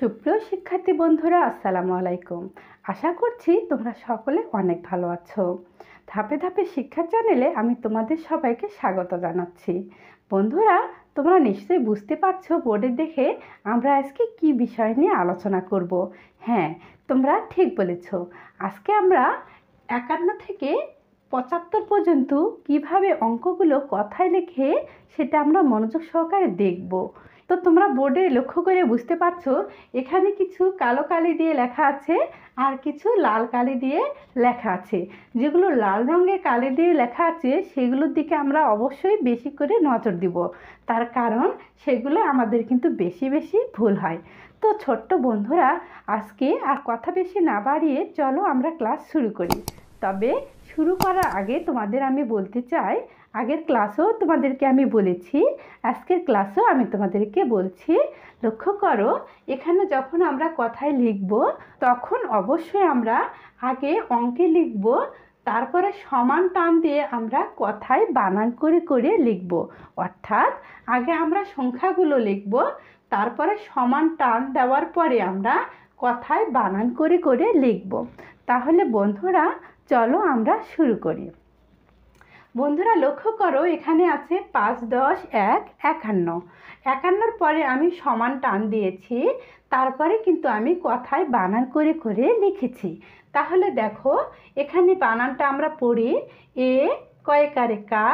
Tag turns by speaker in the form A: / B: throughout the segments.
A: সুপ্রিয় শিক্ষার্থী বন্ধুরা আসসালামু আলাইকুম আশা করছি তোমরা সকলে অনেক ভালো আছো ধাপে ধাপে শিক্ষা চ্যানেলে আমি তোমাদের সবাইকে স্বাগত জানাচ্ছি বন্ধুরা তোমরা নিশ্চয়ই বুঝতে পারছো বোর্ডে দেখে আমরা আজকে কি বিষয় নিয়ে আলোচনা করব হ্যাঁ তোমরা ঠিক বলেছ আজকে আমরা একান্ন থেকে পঁচাত্তর পর্যন্ত কিভাবে অঙ্কগুলো কথায় লিখে সেটা আমরা মনোযোগ সহকারে দেখব তো তোমরা বোর্ডে লক্ষ্য করে বুঝতে পারছো এখানে কিছু কালো কালি দিয়ে লেখা আছে আর কিছু লাল কালি দিয়ে লেখা আছে যেগুলো লাল রঙের কালি দিয়ে লেখা আছে সেগুলোর দিকে আমরা অবশ্যই বেশি করে নজর দিব তার কারণ সেগুলো আমাদের কিন্তু বেশি বেশি ভুল হয় তো ছোট্ট বন্ধুরা আজকে আর কথা বেশি না বাড়িয়ে চলো আমরা ক্লাস শুরু করি তবে শুরু করার আগে তোমাদের আমি বলতে চাই আগের ক্লাসও তোমাদেরকে আমি বলেছি আজকের ক্লাসও আমি তোমাদেরকে বলছি লক্ষ্য করো এখানে যখন আমরা কথায় লিখব তখন অবশ্যই আমরা আগে অঙ্কে লিখব তারপরে সমান টান দিয়ে আমরা কথায় বানান করে করে লিখব অর্থাৎ আগে আমরা সংখ্যাগুলো লিখব তারপরে সমান টান দেওয়ার পরে আমরা কথায় বানান করে করে লিখব তাহলে বন্ধুরা চলো আমরা শুরু করি বন্ধুরা লক্ষ্য করো এখানে আছে পাঁচ দশ এক একান্ন একান্নর পরে আমি সমান টান দিয়েছি তারপরে কিন্তু আমি কথায় বানান করে করে লিখেছি তাহলে দেখো এখানে বানানটা আমরা পড়ি এ কয়েকারে কা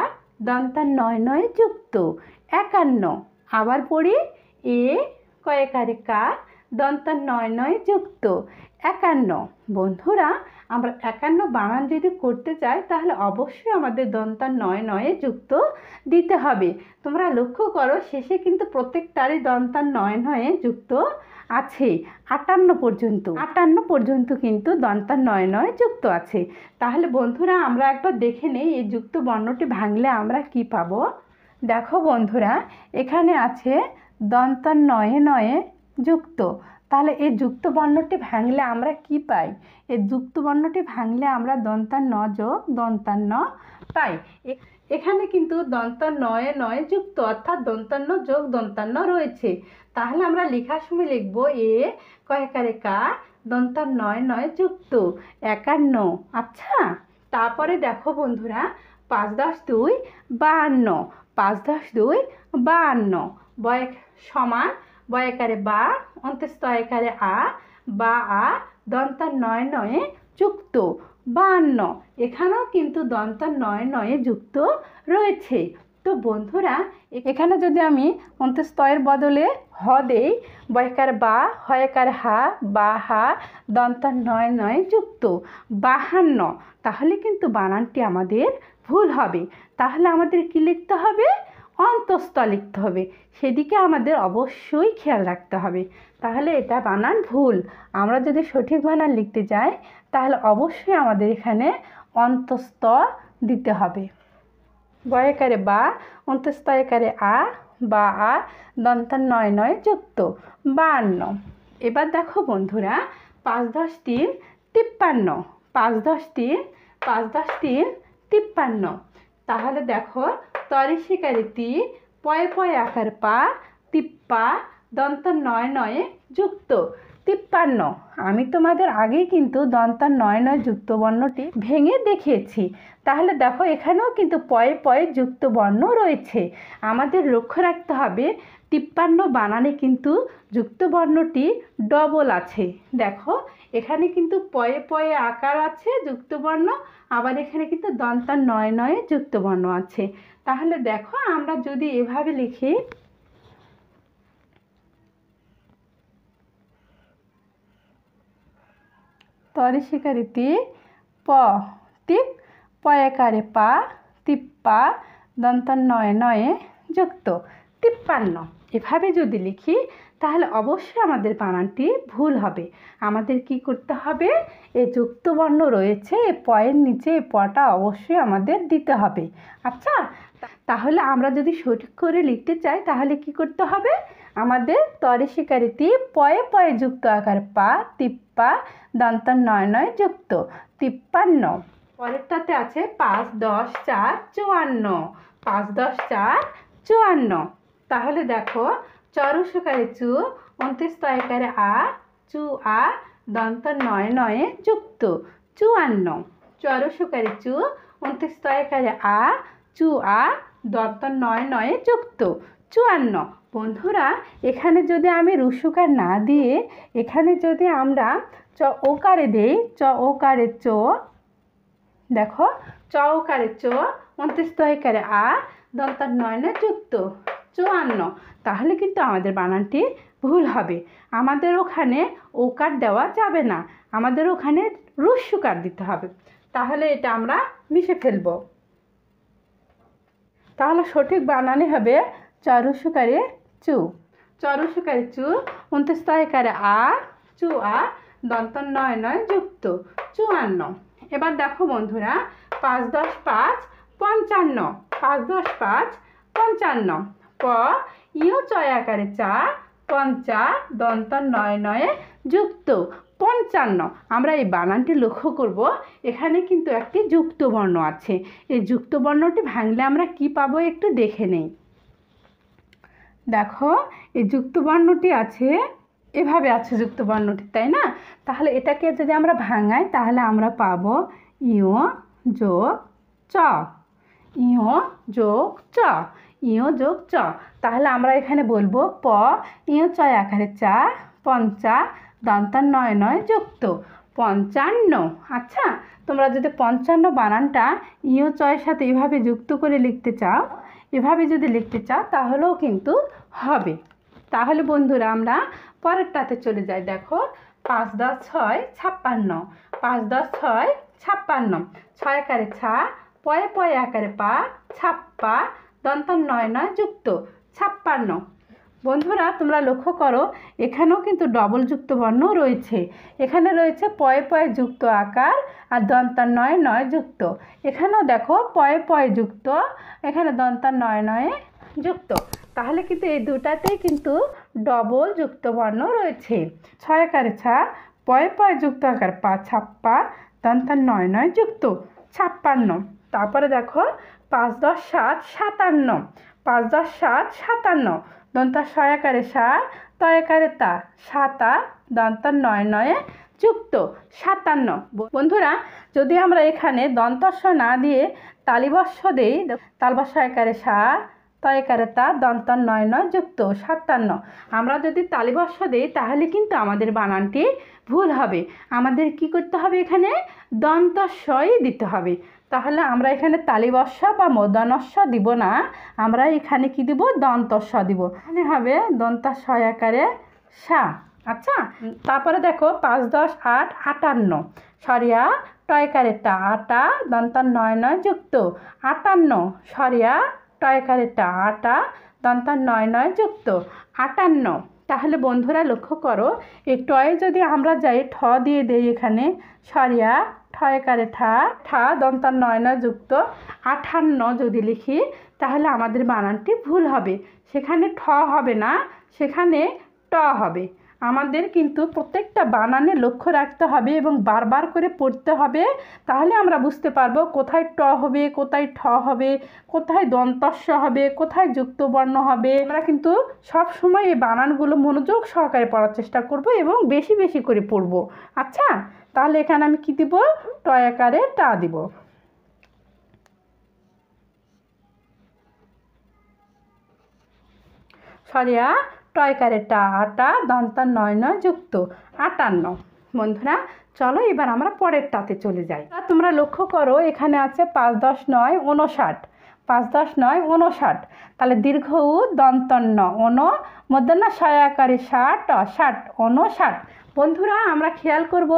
A: দন্তান নয় নয় যুক্ত একান্ন আবার পড়ি এ কয়েকারে কা দন্তান নয় নয় যুক্ত একান্ন বন্ধুরা আমরা একান্ন বানান যদি করতে চাই তাহলে অবশ্যই আমাদের দন্তার নয় নয়ে যুক্ত দিতে হবে তোমরা লক্ষ্য করো শেষে কিন্তু প্রত্যেকটারই দন্তার নয় নয়ে যুক্ত আছে আটান্ন পর্যন্ত আটান্ন পর্যন্ত কিন্তু দন্তার নয় নয় যুক্ত আছে তাহলে বন্ধুরা আমরা একবার দেখে নেই এই যুক্ত বর্ণটি ভাঙলে আমরা কি পাব দেখো বন্ধুরা এখানে আছে দন্তার নয়ে নয়ে যুক্ত তাহলে এই যুক্ত বর্ণটি ভাঙলে আমরা কি পাই এই যুক্ত বর্ণটি ভাঙলে আমরা দন্তার ন যোগ দন্তার ন পাই এখানে কিন্তু দন্ত নয়ে নয় যুক্ত অর্থাৎ দন্তান্ন যোগ দন্তান্ন রয়েছে তাহলে আমরা লেখার সময় লিখব এ কয়েকারে কা দন্তার নয় নয় যুক্ত একান্ন আচ্ছা তারপরে দেখো বন্ধুরা পাঁচ দশ দুই বাহান্ন পাঁচ দশ দুই বাহান্ন বয়েক সমান বয়াকারে বা অন্তস্থ আকারে আ বা আ দন্ত নয় নয়ে যুক্ত বান্ন এখানেও কিন্তু দন্ত নয় নয়ে যুক্ত রয়েছে তো বন্ধুরা এখানে যদি আমি অন্তস্তয়ের বদলে হ দেই বয়কার বা হয়কার হা বা হা দন্ত নয় নয় যুক্ত বাহান্ন তাহলে কিন্তু বানানটি আমাদের ভুল হবে তাহলে আমাদের কি লিখতে হবে অন্তস্থা লিখতে হবে সেদিকে আমাদের অবশ্যই খেয়াল রাখতে হবে তাহলে এটা বানান ভুল আমরা যদি সঠিক বানান লিখতে যাই তাহলে অবশ্যই আমাদের এখানে অন্তস্থ দিতে হবে বয়াকারে বা একারে আ বা আ দন্তার নয় নয় যুক্ত বান্ন এবার দেখো বন্ধুরা পাঁচ দশ তিন তিপ্পান্ন পাঁচ দশ তিন পাঁচ দশ তিন তিপ্পান্ন তাহলে দেখো তরি শিকারি তি পয়ে পয়ে আকার পা তিপ্পা দন্ত নয় নয়ে যুক্ত তিপ্পান্ন আমি তোমাদের আগেই কিন্তু দন্তার নয় নয় যুক্ত বর্ণটি ভেঙে দেখিয়েছি তাহলে দেখো এখানেও কিন্তু পয়ে পয়ে যুক্ত বর্ণ রয়েছে আমাদের লক্ষ্য রাখতে হবে তিপ্পান্ন বানানে কিন্তু যুক্তবর্ণটি ডবল আছে দেখো এখানে কিন্তু পয়ে পয়ে আকার আছে যুক্তবর্ণ আবার এখানে কিন্তু দন্তার নয় নয়ে যুক্তবর্ণ আছে তাহলে দেখো আমরা যদি এভাবে লিখি তরে শিকারিতে প তিপ পয়াকারে পা তিপ্পা দন্তার নয় নয়ে যুক্ত তিপ্পান্ন এভাবে যদি লিখি তাহলে অবশ্যই আমাদের বানানটি ভুল হবে আমাদের কি করতে হবে এ যুক্তবর্ণ রয়েছে এ পয়ের নিচে এ পটা অবশ্যই আমাদের দিতে হবে আচ্ছা তাহলে আমরা যদি সঠিক করে লিখতে চাই তাহলে কি করতে হবে আমাদের তরে শিকারিতে পয়ে পয়ে যুক্ত আকার পা তিপ্পা দন্ত নয় নয় যুক্ত তিপ্পান্ন পরেরটাতে আছে পাঁচ দশ চার চুয়ান্ন পাঁচ দশ চার চুয়ান্ন তাহলে দেখো চরুষকারে চু অন্ত্যস্তয়কারে আ চু আ দন্ত নয় নয়ে যুক্ত চুয়ান্ন চরুষকারে চু অন্ত্যস্তয়কারে আ চু আ দন্ত নয় নয়ে যুক্ত চুয়ান্ন বন্ধুরা এখানে যদি আমি রুসুকার না দিয়ে এখানে যদি আমরা চ ওকারে দেই চ ওকারে চ দেখো চ ওকারে চ অন্ত্যস্তয়কারে আ দন্ত নয় নয় যুক্ত চুয়ান্ন তাহলে কিন্তু আমাদের বানানটি ভুল হবে আমাদের ওখানে ওকার দেওয়া যাবে না আমাদের ওখানে রুস্যকার দিতে হবে তাহলে এটা আমরা মিশে ফেলব তাহলে সঠিক বানানি হবে চরুষকারে চু চরুষকারে চু উনত্রিশকারে আ চু আ দন্ত নয় নয় যুক্ত চুয়ান্ন এবার দেখো বন্ধুরা পাঁচ দশ পাঁচ পঞ্চান্ন পাঁচ দশ পাঁচ পঞ্চান্ন ক ইয় চয় আকারে চা পঞ্চা দন্ত নয় নয়ে যুক্ত পঞ্চান্ন আমরা এই বানানটি লক্ষ্য করব এখানে কিন্তু একটি যুক্ত বর্ণ আছে এই যুক্ত বর্ণটি ভাঙলে আমরা কি পাবো একটু দেখে নেই দেখো এই যুক্ত বর্ণটি আছে এভাবে আছে যুক্ত বর্ণটি তাই না তাহলে এটাকে যদি আমরা ভাঙাই তাহলে আমরা পাব ইয় যোগ চ ইয় যোগ চ ইয় যোগ চ তাহলে আমরা এখানে বলবো প ইঁ চয় আকারে চা পঞ্চা দন্তার নয় নয় যুক্ত পঞ্চান্ন আচ্ছা তোমরা যদি পঞ্চান্ন বানানটা ইঁ চয়ের সাথে এভাবে যুক্ত করে লিখতে চাও এভাবে যদি লিখতে চাও তাহলেও কিন্তু হবে তাহলে বন্ধুরা আমরা পরেরটাতে চলে যাই দেখো পাঁচ দশ ছয় ছাপ্পান্ন পাঁচ দশ ছয় ছাপ্পান্ন ছয় আকারে ছা পয়ে পয়ে আকারে পা ছাপ্পা দন্তন নয় নয় যুক্ত ছাপ্পান্ন বন্ধুরা তোমরা লক্ষ্য করো এখানেও কিন্তু ডবল যুক্ত বর্ণ রয়েছে এখানে রয়েছে পয়ে পয়ে যুক্ত আকার আর দন্তার নয় নয় যুক্ত এখানেও দেখো পয়ে পয়ে যুক্ত এখানে দন্তার নয় নয়ে যুক্ত তাহলে কিন্তু এই দুটাতেই কিন্তু ডবল যুক্ত বর্ণ রয়েছে ছয় আকারে ছা পয়ে পয়ে যুক্ত আকার পা ছাপ্পা দন্তার নয় নয় যুক্ত ছাপ্পান্ন তারপরে দেখো পাঁচ দশ সাত সাতান্ন পাঁচ দশ সাত সাতান্ন দন্তা সয়াকারে সা তয়াকারে তা সাতা দন্তা নয় নয়ে যুক্ত সাতান্ন বন্ধুরা যদি আমরা এখানে দন্তস্ব না দিয়ে তালিবস্ব দেই তালবা একারে সা তয়কারে তা দন্ত নয় নয় যুক্ত সাতান্ন আমরা যদি তালিবস্ব দিই তাহলে কিন্তু আমাদের বানানটি ভুল হবে আমাদের কি করতে হবে এখানে দন্তস্বই দিতে হবে তাহলে আমরা এখানে তালিবস্য বা মদনস্য দিব না আমরা এখানে কি দিব দন্তস্য দিব এখানে হবে দন্তাশয় আকারে সা আচ্ছা তারপরে দেখো পাঁচ দশ আট আটান্ন সরিয়া টয়কারেরটা আটা দন্তার নয় নয় যুক্ত আটান্ন সরিয়া টয়কারেরটা আটা দন্তার নয় নয় যুক্ত আটান্ন তাহলে বন্ধুরা লক্ষ্য করো এই টয়ে যদি আমরা যাই ঠ দিয়ে দেই এখানে সরিয়া ঠয়কারে ঠা ঠা দন্তার নয় নয় যুক্ত আঠান্ন যদি লিখি তাহলে আমাদের বানানটি ভুল হবে সেখানে ঠ হবে না সেখানে ট হবে আমাদের কিন্তু প্রত্যেকটা বানানে লক্ষ্য রাখতে হবে এবং বারবার করে পড়তে হবে তাহলে আমরা বুঝতে পারবো কোথায় ট হবে কোথায় ঠ হবে কোথায় দন্তস্য হবে কোথায় যুক্তবর্ণ হবে আমরা কিন্তু সব সময় এই বানানগুলো মনোযোগ সহকারে পড়ার চেষ্টা করব এবং বেশি বেশি করে পড়ব আচ্ছা তাহলে এখানে আমি কি দিব টয় আকারে টা দিব সরিয়া টয়কারে টা আটা দন্তার নয় নয় যুক্ত আটান্ন বন্ধুরা চলো এবার আমরা পরের টাতে চলে যাই তোমরা লক্ষ্য করো এখানে আছে পাঁচ দশ নয় উনষাট পাঁচ দশ নয় ঊনষাট তাহলে দীর্ঘ উ দন্তন্য অন না সহায়কারী ষাট ষাট ঊনষাট বন্ধুরা আমরা খেয়াল করব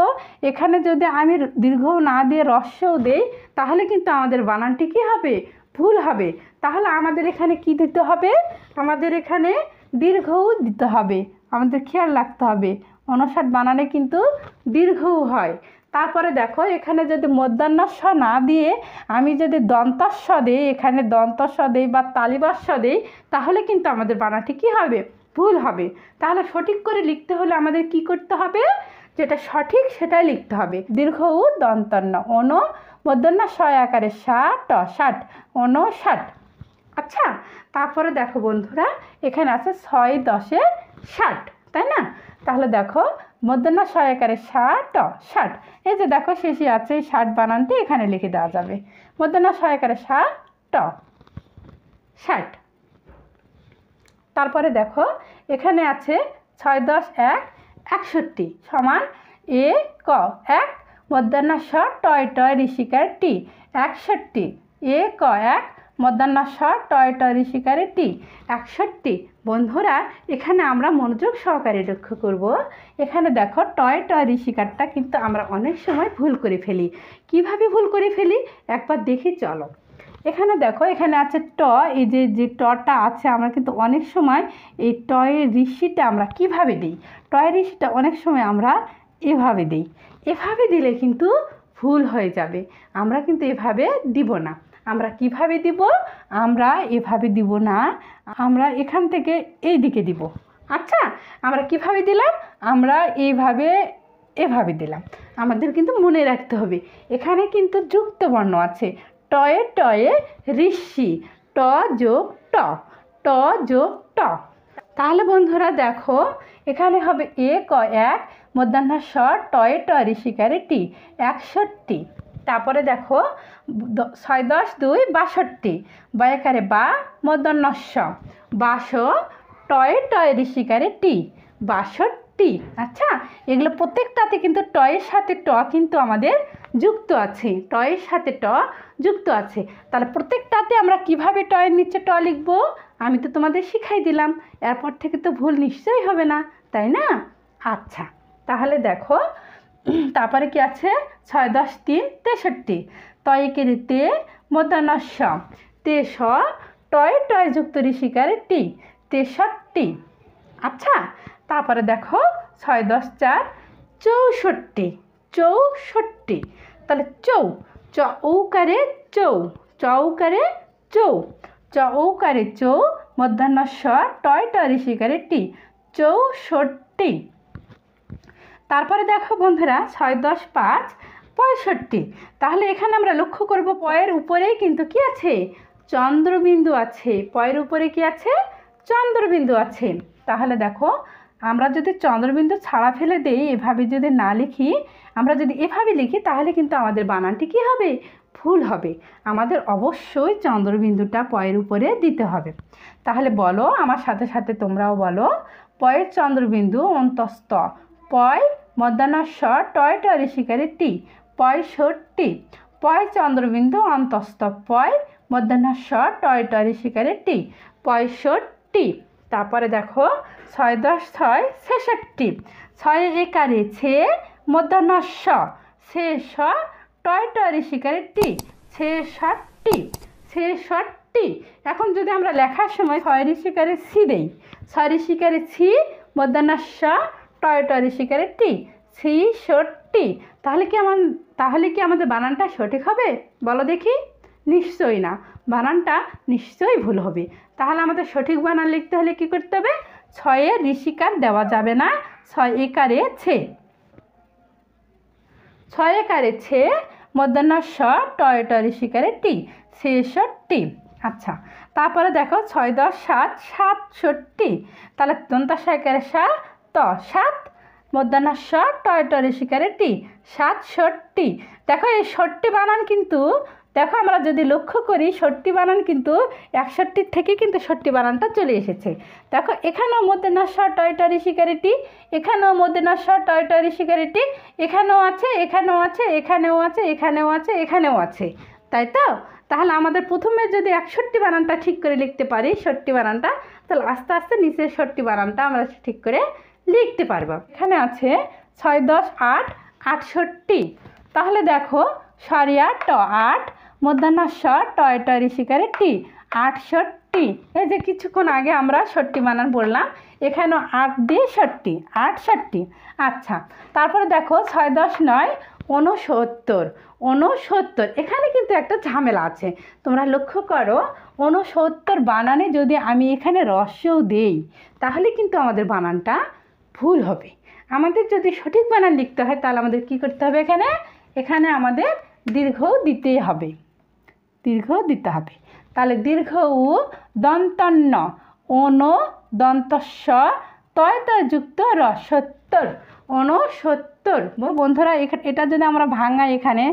A: এখানে যদি আমি দীর্ঘ না দিয়ে রস্যও দেই তাহলে কিন্তু আমাদের বানানটি কী হবে ভুল হবে তাহলে আমাদের এখানে কি দিতে হবে আমাদের এখানে দীর্ঘও দিতে হবে আমাদের খেয়াল রাখতে হবে অনষাট বানানে কিন্তু দীর্ঘও হয় তারপরে দেখো এখানে যদি মধ্যাহ্নস্ব না দিয়ে আমি যদি দন্তস্ব দিই এখানে দন্তস্ব দিই বা তালিবাস্য দিই তাহলে কিন্তু আমাদের বানাটি কী হবে ভুল হবে তাহলে সঠিক করে লিখতে হলে আমাদের কি করতে হবে যেটা সঠিক সেটাই লিখতে হবে দীর্ঘ উ দন্তান্ন অন মধ্যাহ্ন স্বয় আকারে ষাট ষাট অন ষাট আচ্ছা তারপরে দেখো বন্ধুরা এখানে আছে ছয় দশে ষাট তাই না তাহলে দেখো মধ্যনা সহায়কারে ষাট ষাট এই যে দেখো শেষে আছে ষাট বানানটি এখানে লিখে দেওয়া যাবে মধ্যনা সহায়কারে ষাট ষাট তারপরে দেখো এখানে আছে ছয় দশ এক একষট্টি সমান এ ক এক মধ্যাহ্ন স টয় টয় ঋষিকার টি একষট্টি এ ক এক মধ্যাহ্ন স টয় টয় ঋষিকারে টি একষট্টি বন্ধুরা এখানে আমরা মনোযোগ সহকারে লক্ষ্য করব এখানে দেখো টয় টয় ঋষিকারটা কিন্তু আমরা অনেক সময় ভুল করে ফেলি কিভাবে ভুল করে ফেলি একবার দেখি চলো এখানে দেখো এখানে আছে ট এই যে যে টটা আছে আমরা কিন্তু অনেক সময় এই টয়ের ঋষিটা আমরা কিভাবে দিই টয়ের ঋষিটা অনেক সময় আমরা এভাবে দিই এভাবে দিলে কিন্তু ভুল হয়ে যাবে আমরা কিন্তু এভাবে দিব না আমরা কিভাবে দিব আমরা এভাবে দিব না আমরা এখান থেকে এই দিকে দিব আচ্ছা আমরা কিভাবে দিলাম আমরা এইভাবে এভাবে দিলাম আমাদের কিন্তু মনে রাখতে হবে এখানে কিন্তু যুক্ত বর্ণ আছে টয়ে টয়ে ঋষি ট যোগ ট ট যোগ ট তাহলে বন্ধুরা দেখো এখানে হবে এ ক এক মধ্যাহ্ন স টয়ে ট ঋষিকারে টি একষট্টি তারপরে দেখো ছয় দশ দুই বাষট্টি বয়কারে বা মদনস্য বাস টয় টয় ঋষিকারে টি বাষট্টি আচ্ছা এগুলো প্রত্যেকটাতে কিন্তু টয়ের সাথে ট কিন্তু আমাদের যুক্ত আছে টয়ের সাথে ট যুক্ত আছে তাহলে প্রত্যেকটাতে আমরা কিভাবে টয়ের নিচে ট লিখবো আমি তো তোমাদের শিখাই দিলাম এরপর থেকে তো ভুল নিশ্চয়ই হবে না তাই না আচ্ছা তাহলে দেখো তারপরে কি আছে ছয় দশ তিন তেষট্টি তয় কেরি তে মতানস্য তেস টয় টয় যুক্ত ঋষিকারে টি তেষট্টি আচ্ছা তারপরে দেখো ছয় দশ চার চৌষট্টি চৌষট্টি তাহলে চৌ চৌকারে চৌ চৌকারে চৌ চৌকারে চৌ মধ্যাহ্ন স টয় টয় ঋষিকারে টি চৌষট্টি তারপরে দেখো বন্ধুরা ছয় দশ পাঁচ পঁয়ষট্টি তাহলে এখানে আমরা লক্ষ্য করব পয়ের উপরেই কিন্তু কি আছে চন্দ্রবিন্দু আছে পয়ের উপরে কি আছে চন্দ্রবিন্দু আছে তাহলে দেখো আমরা যদি চন্দ্রবিন্দু ছাড়া ফেলে দেই এভাবে যদি না লিখি আমরা যদি এভাবে লিখি তাহলে কিন্তু আমাদের বানানটি কি হবে ভুল হবে আমাদের অবশ্যই চন্দ্রবিন্দুটা পয়ের উপরে দিতে হবে তাহলে বলো আমার সাথে সাথে তোমরাও বলো পয়ের চন্দ্রবিন্দু অন্তস্থ পয় মধ্যাহ্নস্ব টয় টয় শিকারে টি পঁয়ষট্টি পয় চন্দ্রবিন্দু অন্তস্থ পয় মধ্যাহ্নস্ব টয় টয় শিকারে টি পঁয়ষট্টি তারপরে দেখো ছয় দশ ছয় ছেষট্টি ছয় একারে ছে সে শেষ টয় টয় শিকারে টি ছে ছেষট্টি ছেষট্টি এখন যদি আমরা লেখার সময় ছয় ঋষিকারে ছি দেই ছয় ঋষিকারে ছি মধ্যাহ্নস্ব টয়টরি শিকারের টি সি টি তাহলে কি আমার তাহলে কি আমাদের বানানটা সঠিক হবে বলো দেখি নিশ্চয়ই না বানানটা নিশ্চয়ই ভুল হবে তাহলে আমাদের সঠিক বানান লিখতে হলে কি করতে হবে ছয়ে ঋষিকার দেওয়া যাবে না ছয় একারে ছে ছয় একারে ছে মধ্যাহ্ন স টয়টরি শিকারে টি শেষ আচ্ছা তারপরে দেখো ছয় দশ সাত সাতষট্টি তাহলে দন্তা সাকারে সাত ত সাত মধ্যাহ্ন স টয়টরে শিকারে টি সাত ষট্টি দেখো এই ষট্টি বানান কিন্তু দেখো আমরা যদি লক্ষ্য করি ষট্টি বানান কিন্তু একষট্টির থেকে কিন্তু ষট্টি বানানটা চলে এসেছে দেখো এখানেও মধ্যনা টয় টয়টরি শিকারিটি এখানেও মধ্যনা টয় টয়টরি শিকারিটি এখানেও আছে এখানেও আছে এখানেও আছে এখানেও আছে এখানেও আছে তাই তো তাহলে আমাদের প্রথমে যদি একষট্টি বানানটা ঠিক করে লিখতে পারি ষট্টি বানানটা তাহলে আস্তে আস্তে নিচের ষট্টি বানানটা আমরা ঠিক করে লিখতে পারবো এখানে আছে ছয় দশ আট আটষট্টি তাহলে দেখো সরিয়া ট আট মধ্যাহ্ন স টয় টয় শিকারে টি আটষট্টি এই যে কিছুক্ষণ আগে আমরা ষট্টি বানান বললাম এখানেও আট দিয়ে ষট্টি আটষট্টি আচ্ছা তারপরে দেখো ছয় দশ নয় ঊনসত্তর ঊনসত্তর এখানে কিন্তু একটা ঝামেলা আছে তোমরা লক্ষ্য করো ঊনসত্তর বানানে যদি আমি এখানে রস্যও দেই তাহলে কিন্তু আমাদের বানানটা ভুল হবে আমাদের যদি সঠিক বানান লিখতে হয় তাহলে আমাদের কি করতে হবে এখানে এখানে আমাদের দীর্ঘ দিতে হবে দীর্ঘ দিতে হবে তাহলে দীর্ঘ উ দন্তন্ন অন দন্তস্ব তয় তয় যুক্ত র সত্তর অনসত্তর বন্ধুরা এটা যদি আমরা ভাঙাই এখানে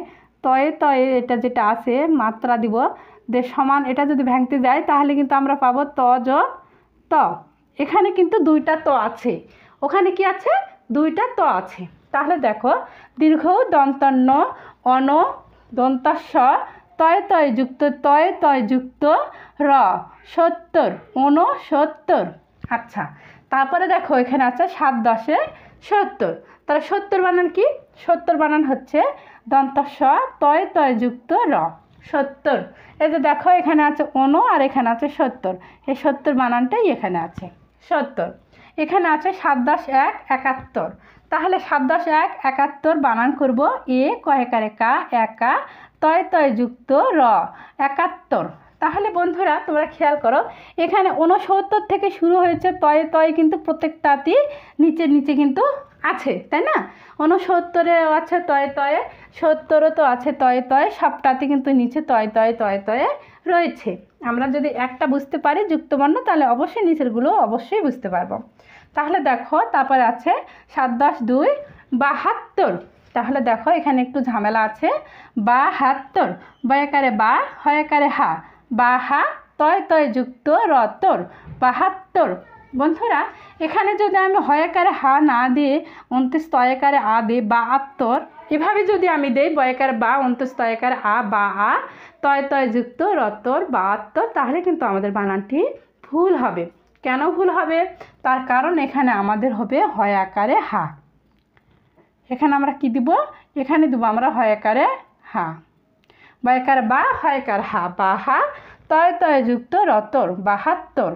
A: তয়ে তয়ে এটা যেটা আছে মাত্রা দিব যে সমান এটা যদি ভাঙতে যাই তাহলে কিন্তু আমরা পাবো ত য ত এখানে কিন্তু দুইটা ত আছে ওখানে কি আছে দুইটা ত আছে তাহলে দেখো দীর্ঘ দন্তান্ন অন দন্তাস্ব তয় তয় যুক্ত তয় তয় যুক্ত র সত্তর সত্তর আচ্ছা তারপরে দেখো এখানে আছে সাত দশে সত্তর তাহলে সত্তর বানান কি সত্তর বানান হচ্ছে দন্তস্ব তয় তয় যুক্ত র সত্তর এই যে দেখো এখানে আছে অন আর এখানে আছে সত্তর এই সত্তর বানানটাই এখানে আছে সত্তর এখানে আছে সাত দশ এক একাত্তর তাহলে সাত দশ এক একাত্তর বানান করব এ কয়েকারে কা একা তয় তয় যুক্ত র একাত্তর তাহলে বন্ধুরা তোমরা খেয়াল করো এখানে ঊনসত্তর থেকে শুরু হয়েছে তয়ে তয় কিন্তু প্রত্যেকটাতেই নিচে নিচে কিন্তু আছে তাই না ঊনসত্তরে আছে তয় তয়ে সত্তরও তো আছে তয় তয় সবটাতে কিন্তু নিচে তয় তয়ে তয় তয়ে রয়েছে আমরা যদি একটা বুঝতে পারি যুক্তবর্ণ তাহলে অবশ্যই নিচেরগুলো অবশ্যই বুঝতে পারবো তাহলে দেখো তারপরে আছে সাত দশ দুই বাহাত্তর তাহলে দেখো এখানে একটু ঝামেলা আছে বাহাত্তর বয়াকারে বা হয়াকারে হা বা হা তয় তয় যুক্ত রতর বাহাত্তর বন্ধুরা এখানে যদি আমি হয়াকারে হা না দিয়ে অন্ত্যস্ত আ দে বা আত্মর এভাবে যদি আমি দেই বয়কার বা অন্তস্থ আ বা আ তয় তয় যুক্ত রতর বা আত্মর তাহলে কিন্তু আমাদের বানানটি ভুল হবে কেন ভুল হবে তার কারণ এখানে আমাদের হবে হয়াকারে হা এখানে আমরা কি দিব এখানে দেবো আমরা হয়াকারে হা বয়কার বা হয়কার হা বা হা তয় তয় যুক্ত রতর বাহাত্তর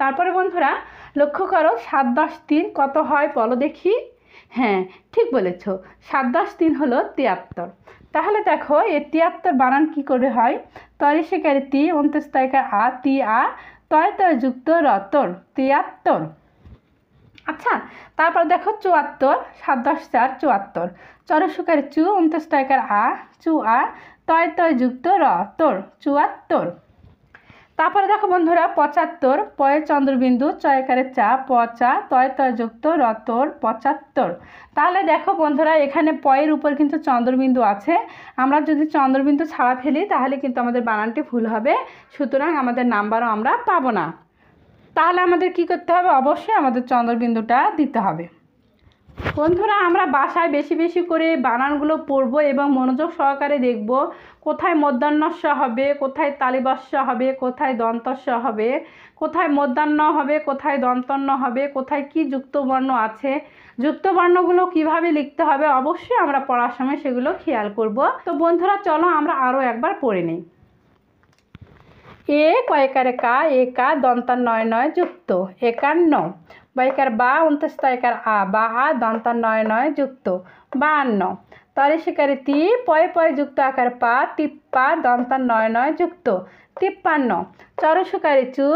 A: তারপরে বন্ধুরা লক্ষ্য করো সাত দশ তিন কত হয় বলো দেখি হ্যাঁ ঠিক বলেছ সাত দশ তিন হলো তিয়াত্তর তাহলে দেখো এই তিয়াত্তর বানান কি করে হয় তরে সেকারে তি অন্তস্তায়িকা আ তি আ তয় তয় যুক্ত রতর তিয়াত্তর আচ্ছা তারপর দেখো চুয়াত্তর সাত দশ চার চুয়াত্তর চরসুকারে চু অন্তস্তায়িকার আ চু আ তয় তয় যুক্ত রতর চুয়াত্তর তারপরে দেখো বন্ধুরা পঁচাত্তর পয়ের চন্দ্রবিন্দু চয়কারের চা পচা তয় তয়যুক্ত রতর পঁচাত্তর তাহলে দেখো বন্ধুরা এখানে পয়ের উপর কিন্তু চন্দ্রবিন্দু আছে আমরা যদি চন্দ্রবিন্দু ছাড়া ফেলি তাহলে কিন্তু আমাদের বানানটি ভুল হবে সুতরাং আমাদের নাম্বারও আমরা পাবো না তাহলে আমাদের কি করতে হবে অবশ্যই আমাদের চন্দ্রবিন্দুটা দিতে হবে বন্ধুরা আমরা বাসায় বেশি বেশি করে বানানগুলো পড়ব এবং মনোযোগ সহকারে দেখব কোথায় মধ্যাহ্নস্য হবে কোথায় তালিবস্য হবে কোথায় দন্তস্য হবে কোথায় মধ্যাহ্ন হবে কোথায় দন্তন্য হবে কোথায় কি যুক্তবর্ণ আছে যুক্তবর্ণগুলো কিভাবে লিখতে হবে অবশ্যই আমরা পড়ার সময় সেগুলো খেয়াল করব তো বন্ধুরা চলো আমরা আরও একবার পড়ে নিই এ কয়েকারে কা একা দন্তান্নয় নয় যুক্ত একান্ন বৈকার বা একার আ বা আ দন্ত নয় নয় যুক্ত বাহান্ন শিকারে তি পয় পয় যুক্ত আকার পা তিপ্পা দন্ত নয় নয় যুক্ত তিপ্পান্ন চরসুকারে চু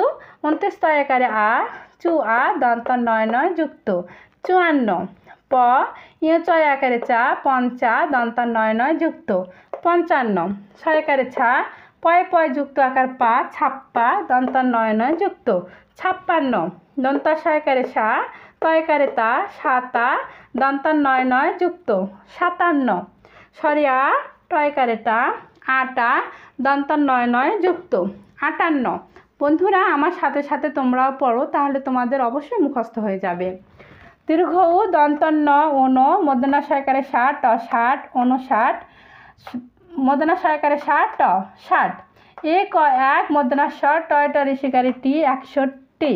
A: উনতস্তায়কারে আ চু আ দন্ত নয় নয় যুক্ত চুয়ান্ন প ইয়চয় আকারে চা পঞ্চা দন্ত নয় নয় যুক্ত পঞ্চান্ন ছয় আকারে ছা পয়ে পয়ে যুক্ত আকার পা ছাপ্পা দন্তার নয় নয় যুক্ত ছাপ্পান্ন দন্তা সয়কারে সা তয়কারে তা সাতা দন্তার নয় নয় যুক্ত সাতান্ন সরিয়া টয়কারে তা আটা দন্তার নয় নয় যুক্ত আটান্ন বন্ধুরা আমার সাথে সাথে তোমরাও পড়ো তাহলে তোমাদের অবশ্যই মুখস্থ হয়ে যাবে দীর্ঘ দন্তন্ন দন্তন্য মদনা সরকারে ষাট অষাট অনষাট মদনা সরকারের ষাট ষাট এক এক মদনা স টয়টা ঋষিকারি টি একষট্টি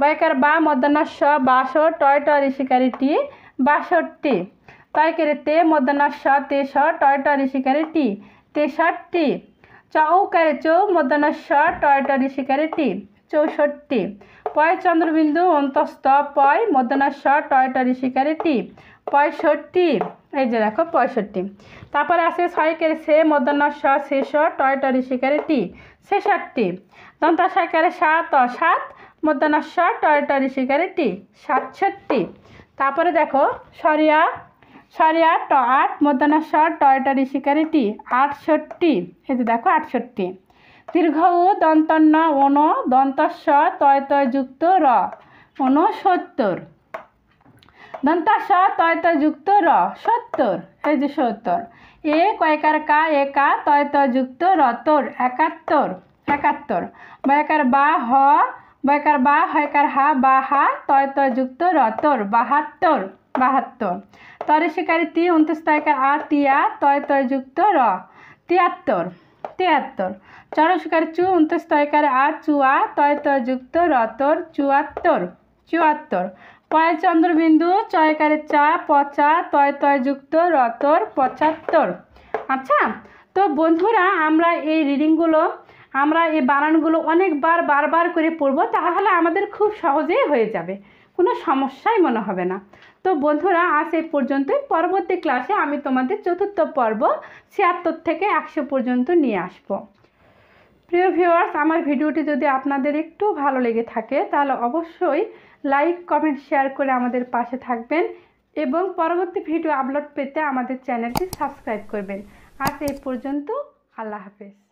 A: বাইকার বা মদনা স বাস টয়টা ঋষিকারি টি বাষট্টি তাইকের তে মদনা স তে স টয়টা ঋষিকারি টি তেষট্টি চৌকারে চৌ মদনা স টয়টা ঋষিকারি টি চৌষট্টি পয় চন্দ্রবিন্দু অন্তঃস্থ পয় মদনা স টয়টা ঋষিকারি টি পঁয়ষট্টি এই যে দেখো পঁয়ষট্টি তারপরে আছে সাইকের সে মদন শেষ শীর্ষ টয়টা ঋষিকারে টি ছেষট্টি দন্তা সাইকারে সাত সাত মদন স টয়টা ঋষিকারে টি সাতষট্টি তারপরে দেখো সরিয়া সরিয়া ট আট মদন স টয়টা ঋষিকারে টি আটষট্টি এই যে দেখো আটষট্টি দীর্ঘ উ দন্তন্ন অন দন্তস্ব তয় তয় যুক্ত র অনসত্তর দন্তা স তয় তয় যুক্ত র সত্তর এই যে সত্তর এ কয়কার কা একা তয় তয় যুক্ত র তোর একাত্তর একাত্তর বয়কার বা হ বয়কার বা হয়কার হা বা হা তয় তয় যুক্ত র তোর বাহাত্তর বাহাত্তর তরে শিকারী তি উনত্রিশ তয়কার আ তিয়া তয় তয় যুক্ত র তিয়াত্তর তিয়াত্তর চর শিকারী চু উনত্রিশ তয়কার আ চুয়া তয় তয় যুক্ত র তোর চুয়াত্তর চুয়াত্তর পয়চন্দ্রবিন্দু চন্দ্রবিন্দু চয়কারের চা পচা তয় তয় যুক্ত রতর পঁচাত্তর আচ্ছা তো বন্ধুরা আমরা এই রিডিংগুলো আমরা এই বানানগুলো অনেকবার বারবার করে পড়বো তাহলে আমাদের খুব সহজেই হয়ে যাবে কোনো সমস্যাই মনে হবে না তো বন্ধুরা আজ এই পর্যন্তই পরবর্তী ক্লাসে আমি তোমাদের চতুর্থ পর্ব ছিয়াত্তর থেকে একশো পর্যন্ত নিয়ে আসব প্রিয় ভিউয়ার্স আমার ভিডিওটি যদি আপনাদের একটু ভালো লেগে থাকে তাহলে অবশ্যই লাইক কমেন্ট শেয়ার করে আমাদের পাশে থাকবেন এবং পরবর্তী ভিডিও আপলোড পেতে আমাদের চ্যানেলটি সাবস্ক্রাইব করবেন আজ এই পর্যন্ত আল্লাহ হাফেজ